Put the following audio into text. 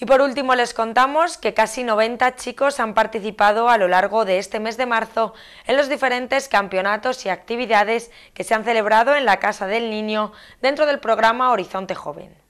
Y por último les contamos que casi 90 chicos han participado a lo largo de este mes de marzo en los diferentes campeonatos y actividades que se han celebrado en la Casa del Niño dentro del programa Horizonte Joven.